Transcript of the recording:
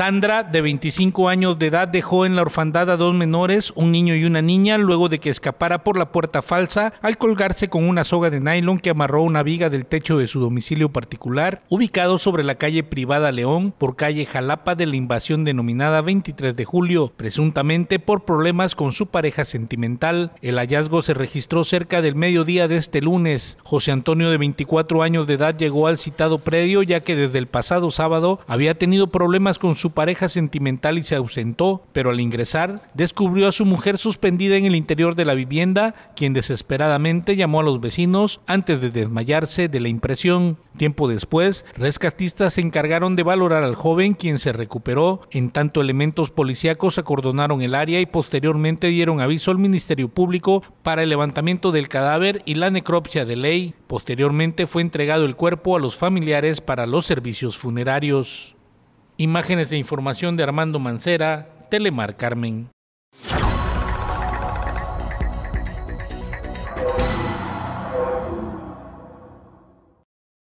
Sandra, de 25 años de edad, dejó en la orfandad a dos menores, un niño y una niña, luego de que escapara por la puerta falsa al colgarse con una soga de nylon que amarró una viga del techo de su domicilio particular, ubicado sobre la calle privada León, por calle Jalapa de la invasión denominada 23 de julio, presuntamente por problemas con su pareja sentimental. El hallazgo se registró cerca del mediodía de este lunes. José Antonio, de 24 años de edad, llegó al citado predio ya que desde el pasado sábado había tenido problemas con su pareja sentimental y se ausentó, pero al ingresar descubrió a su mujer suspendida en el interior de la vivienda, quien desesperadamente llamó a los vecinos antes de desmayarse de la impresión. Tiempo después, rescatistas se encargaron de valorar al joven, quien se recuperó, en tanto elementos policíacos acordonaron el área y posteriormente dieron aviso al Ministerio Público para el levantamiento del cadáver y la necropsia de ley. Posteriormente fue entregado el cuerpo a los familiares para los servicios funerarios. Imágenes e información de Armando Mancera, Telemar Carmen.